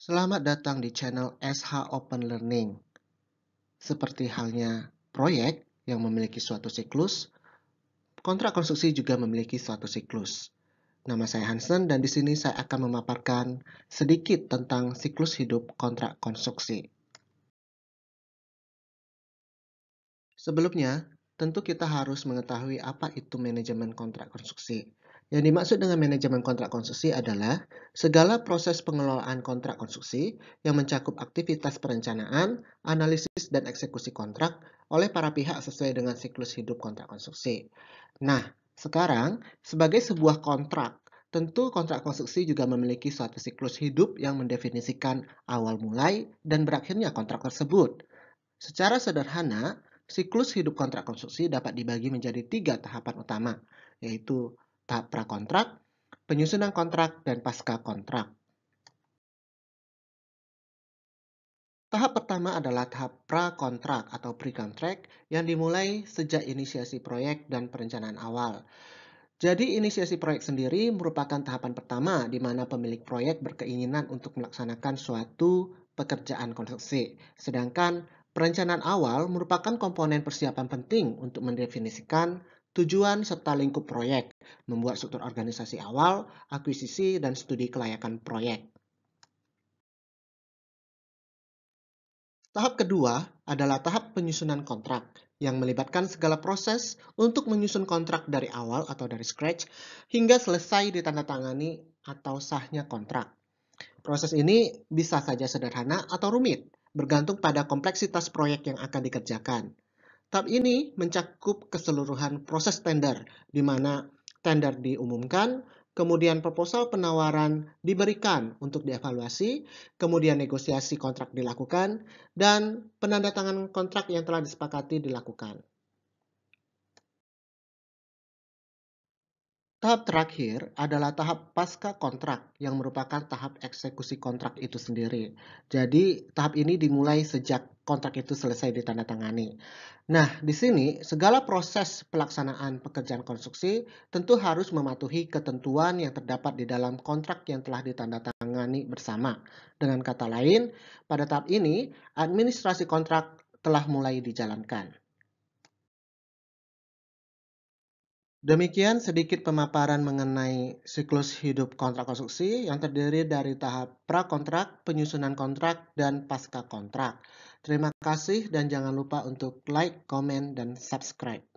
Selamat datang di channel SH Open Learning. Seperti halnya proyek yang memiliki suatu siklus, kontrak konstruksi juga memiliki suatu siklus. Nama saya Hansen dan di sini saya akan memaparkan sedikit tentang siklus hidup kontrak konstruksi. Sebelumnya, tentu kita harus mengetahui apa itu manajemen kontrak konstruksi. Yang dimaksud dengan manajemen kontrak konstruksi adalah segala proses pengelolaan kontrak konstruksi yang mencakup aktivitas perencanaan, analisis, dan eksekusi kontrak oleh para pihak sesuai dengan siklus hidup kontrak konstruksi. Nah, sekarang sebagai sebuah kontrak, tentu kontrak konstruksi juga memiliki suatu siklus hidup yang mendefinisikan awal mulai dan berakhirnya kontrak tersebut. Secara sederhana, siklus hidup kontrak konstruksi dapat dibagi menjadi tiga tahapan utama, yaitu tahap prakontrak, penyusunan kontrak, dan pasca kontrak. Tahap pertama adalah tahap prakontrak atau pre-contract yang dimulai sejak inisiasi proyek dan perencanaan awal. Jadi inisiasi proyek sendiri merupakan tahapan pertama di mana pemilik proyek berkeinginan untuk melaksanakan suatu pekerjaan konstruksi. Sedangkan perencanaan awal merupakan komponen persiapan penting untuk mendefinisikan tujuan serta lingkup proyek, membuat struktur organisasi awal, akuisisi, dan studi kelayakan proyek. Tahap kedua adalah tahap penyusunan kontrak yang melibatkan segala proses untuk menyusun kontrak dari awal atau dari scratch hingga selesai ditandatangani atau sahnya kontrak. Proses ini bisa saja sederhana atau rumit, bergantung pada kompleksitas proyek yang akan dikerjakan. Tahap ini mencakup keseluruhan proses tender, di mana tender diumumkan, kemudian proposal penawaran diberikan untuk dievaluasi, kemudian negosiasi kontrak dilakukan, dan penandatangan kontrak yang telah disepakati dilakukan. Tahap terakhir adalah tahap pasca kontrak yang merupakan tahap eksekusi kontrak itu sendiri. Jadi tahap ini dimulai sejak kontrak itu selesai ditandatangani. Nah, di sini segala proses pelaksanaan pekerjaan konstruksi tentu harus mematuhi ketentuan yang terdapat di dalam kontrak yang telah ditandatangani bersama. Dengan kata lain, pada tahap ini administrasi kontrak telah mulai dijalankan. Demikian sedikit pemaparan mengenai siklus hidup kontrak konstruksi yang terdiri dari tahap prakontrak, penyusunan kontrak, dan pasca kontrak. Terima kasih dan jangan lupa untuk like, comment, dan subscribe.